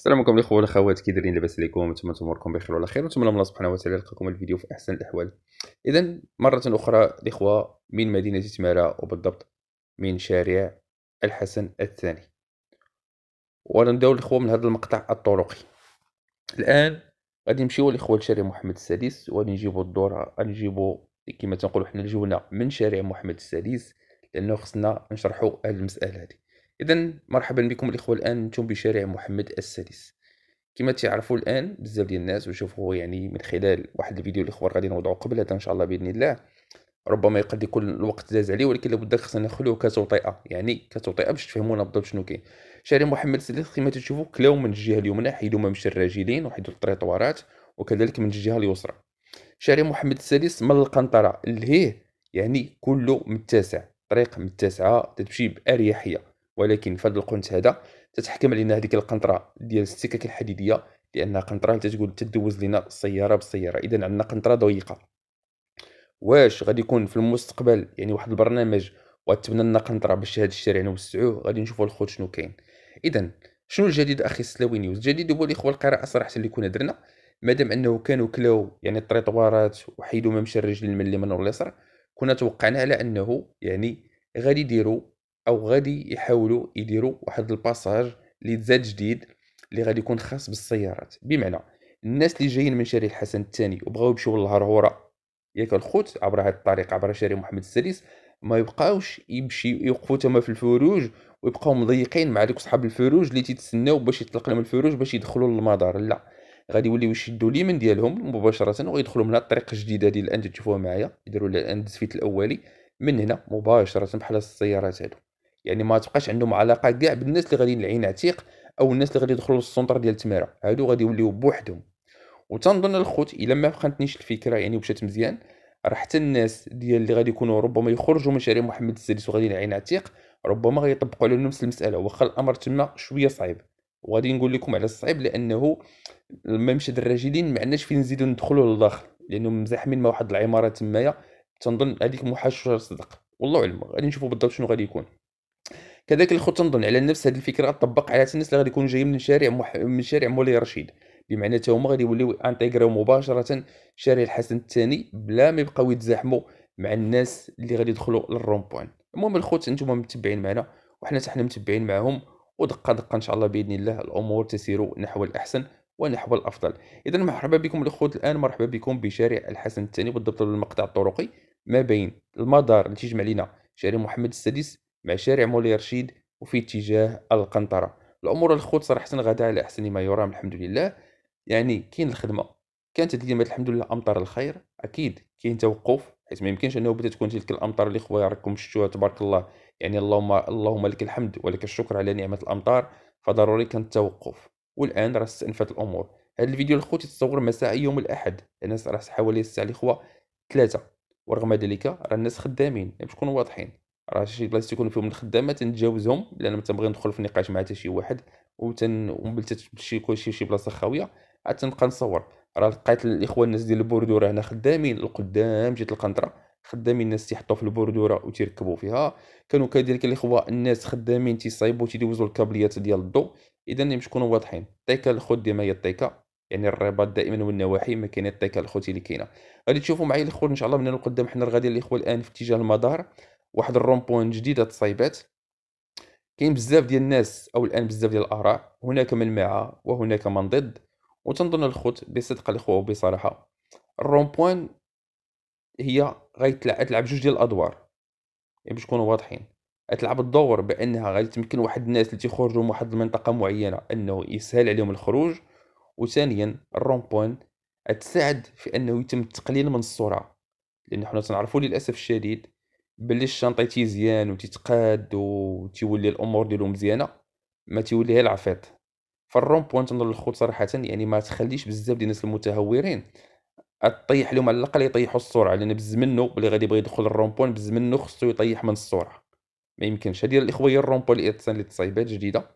السلام عليكم الاخوه والاخوات كي دايرين لاباس عليكم نتمنى اموركم بخير وعلى خير ونتمنى الله سبحانه وتعالى يلقاكم الفيديو في احسن الاحوال اذا مره اخرى الاخوه من مدينه تمارا وبالضبط من شارع الحسن الثاني ونبداو الاخوه من هذا المقطع الطرقي الان غادي نمشيو الاخوه لشارع محمد السادس وغادي نجيبو الدوره غادي نجيبو كما تنقولوا حنا الجونه من شارع محمد السادس لانه خصنا نشرحوا هذه المساله هذه اذا مرحبا بكم الاخوه الان انتم بشارع محمد السادس كما تعرفوا الان بزاف ديال الناس وشوفوا يعني من خلال واحد الفيديو الاخوان غادي نوضعوا قبل هذا ان شاء الله باذن الله ربما يقضي كل الوقت داز عليه ولكن لابد خصنا نخلوه كتوطئه يعني كتوطئه باش تفهمونا بالضبط شنو كاين شارع محمد السادس كما تشوفوا كلاو من الجهه اليمنى حيدوا ممشى الراجلين وحيدوا الطريطوارات وكذلك من الجهه اليسرى شارع محمد السادس من القنطره لهيه يعني كله متسع طريق متسعه تتمشي باريحيه ولكن في هذا القنت هذا تتحكم علينا هذيك القنطره ديال السكك الحديديه لانها قنطره اللي تقول تدوز لنا السياره بالسياره اذا عندنا قنطره ضيقه واش غادي يكون في المستقبل يعني واحد البرنامج وتبنى لنا قنطره باش هذا الشارع نوسعوه غادي نشوفوا الخوت شنو كاين اذا شنو الجديد اخي السلاوي نيوز الجديد هو الاخوه القراءه صراحه اللي كنا درنا مادام انه كانوا كلاو يعني الطريطوارات وحيدوا ممشى الرجل من اليمين واليسار كنا توقعنا على انه يعني غادي يديروا او غادي يحاولوا يديروا واحد الباساج اللي تزاد جديد اللي غادي يكون خاص بالسيارات بمعنى الناس اللي جايين من شارع الحسن الثاني وبغاو يمشيو للهرهوره ياك الخوت عبر هذا الطريق عبر شارع محمد السادس ما يبقاوش يمشي يوقفوا تما في الفروج ويبقاو مضيقين مع دوك صحاب الفروج اللي تيتسناو باش يطلق لهم الفروج باش يدخلوا للمدار لا غادي يوليو يشدوا اليمين ديالهم مباشره ويدخلوا من الطريق الجديده ديال الان تشوفوها معايا يديروا الان الاولي من هنا مباشره بحال السيارات هادو يعني ما تبقاش عندهم علاقه كاع بالناس اللي غادي للعين عتيق او الناس اللي غادي يدخلوا للسونتر ديال التماره هادو غادي يوليو بوحدهم وتنظن الخوت الا ما فخنتنيش الفكره يعني ومشات مزيان راه حتى الناس ديال اللي غادي يكونوا ربما يخرجوا من شارع محمد السادس وغادي للعين عتيق ربما غيطبقوا على نفس المساله واخا الامر تما شويه صعيب وغادي نقول لكم على الصعيب لانه الممشى الراجلين ما عندناش فين نزيدو ندخلوا للداخل لانهم مزاحمين مع واحد العماره تمايا تنظن هذيك محشره صدق والله اعلم غادي نشوفوا بالضبط شنو غادي يكون كذلك الخوت تنظن على نفس هذه الفكره غتطبق على الناس اللي غادي يكونوا جايين من شارع مح... من شارع مولاي رشيد بمعنى حتى هما غادي يوليو انتيغراو مباشره شارع الحسن الثاني بلا ما يبقاو يتزاحموا مع الناس اللي غادي يدخلوا للرومبوان المهم الخوت انتم متبعين معنا وحنا حتى حنا متبعين معاهم ودقه دقه ان شاء الله باذن الله الامور تسير نحو الاحسن ونحو الافضل اذا مرحبا بكم الاخوت الان مرحبا بكم بشارع الحسن الثاني بالضبط المقطع الطرقي ما بين المدار اللي تيجمع لنا شارع محمد السادس مع شارع مولاي رشيد وفي اتجاه القنطرة الأمور الخوت صراحة غدا على أحسن ما يرام الحمد لله يعني كاين الخدمة كانت الكلمات الحمد لله أمطار الخير أكيد كاين توقف حيت ما يمكنش انه بدا تكون تلك الامطار اللي خويا راكم شفتوها تبارك الله يعني اللهم اللهم لك الحمد ولك الشكر على نعمه الامطار فضروري كان التوقف والان راه استنفت الامور هذا الفيديو الخوت يتصور مساء يوم الاحد الناس راه حوالي الساعه الاخوه ثلاثة ورغم ذلك راه الناس خدامين باش نكونوا واضحين راه شي بلايص تيكون فيهم الخدامه تنتجاوزهم لان ما تنبغي ندخل في نقاش مع حتى شي واحد وتن وبلتت شي شي بلاصه خاويه عاد تنبقى نصور راه لقيت الاخوان الناس ديال البوردوره هنا خدامين القدام جيت القنطره خدامين الناس تيحطوا في البوردوره وتيركبوا فيها كانوا كذلك الاخوه الناس خدامين تيصايبوا تيدوزوا الكابليات ديال الضو اذا باش نكونوا واضحين تيكا الخوت ديما هي الطيكه يعني الرباط دائما والنواحي ما كاين الطيكه الخوتي اللي كاينه غادي تشوفوا معايا الاخوان ان شاء الله من القدام حنا غادي الاخوه الان في اتجاه المدار واحد الرومبوان جديده تصايبات كاين بزاف ديال الناس او الان بزاف ديال الاراء هناك من مع وهناك من ضد وتنظن الخوت بصدق الاخوه وبصراحه الرومبوان هي تلعب جوج ديال الادوار يعني باش نكونوا واضحين تلعب الدور بانها غادي تمكن واحد الناس اللي تيخرجوا من واحد المنطقه معينه انه يسهل عليهم الخروج وثانيا الرومبوان تساعد في انه يتم التقليل من السرعه لان حنا تنعرفوا للاسف الشديد بلي الشنطه تيزيان و تيتقاد و تيولي الامور ديالو مزيانه ما تيوليها العفيط فالرون بوان تنظر صراحه يعني ما تخليش بزاف ديال الناس المتهورين طيح لهم على الاقل يطيحوا الصوره لان بز منو اللي غادي يبغي يدخل الرومبون بز منو خصو يطيح من الصوره ما يمكنش هذه الاخويه الرومبون الاتصال اللي تصايبات جديده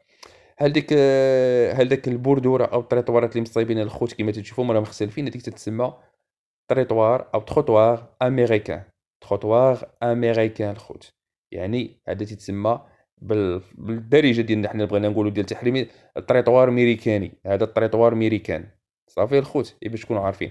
هل ديك هل ديك البوردوره او التريطوارات اللي مصايبين الخوت كما تشوفوا راهم مختلفين هذيك تتسمى تريطوار او تخوتوار امريكان تروتوار امريكان خوت يعني هذا تيتسمى بالدارجه ديالنا حنا بغينا نقولوا ديال التحريم التريطوار ميريكاني هذا التريطوار ميريكان صافي الخوت باش تكونوا عارفين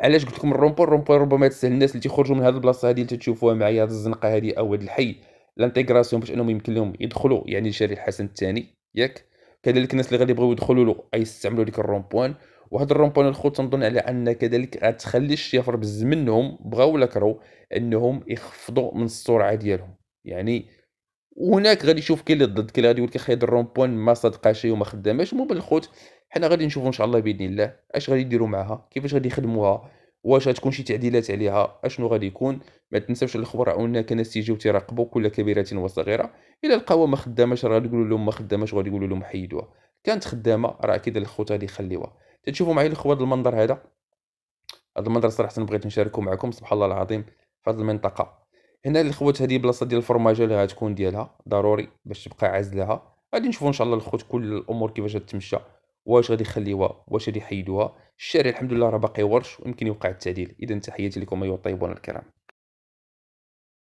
علاش قلت لكم الرومبور الرومبور ربما تسهل الناس اللي تيخرجوا من هذه البلاصه هذه اللي تشوفوها معايا هذه الزنقه هذه او هذا الحي لانتيغراسيون باش انهم يمكن لهم يدخلوا يعني لشارع الحسن الثاني ياك كذلك الناس اللي غادي يبغيو يدخلوا له يستعملوا ديك الرومبوان واحد الرومبون الخوت تنظن على ان كذلك غتخلي الشفر بالزمنهم بغاو ولا كرو انهم يخفضوا من السرعه ديالهم يعني وهناك غادي يشوف كاين اللي ضد كاين غادي يقول لك هاد الرومبون ما صدقاش وما أيوة، خداماش المهم الخوت حنا غادي نشوفوا ان شاء الله باذن الله اش غادي يديروا معها كيفاش غادي يخدموها واش غتكون شي تعديلات عليها اشنو غادي يكون ما تنساوش الاخبار هناك ناس تيجيو تيراقبوا كل كبيره وصغيره الى لقاوها ما خداماش راه غادي يقولوا لهم ما خداماش وغادي يقولوا لهم حيدوها كانت خدامه راه اكيد الخوت غادي يخليوها تشوفوا معايا الاخوه هذا المنظر هذا هذا المنظر صراحه بغيت نشاركه معكم سبحان الله العظيم في هذه المنطقه هنا الخوات هذه بلاصه ديال الفرماجه اللي غتكون ديالها ضروري باش تبقى عازلها غادي نشوفوا ان شاء الله الخوت كل الامور كيفاش غتمشى واش غادي يخليوها واش غادي يحيدوها الشارع الحمد لله راه باقي ورش ويمكن يوقع التعديل اذا تحياتي لكم ايها الطيبون الكرام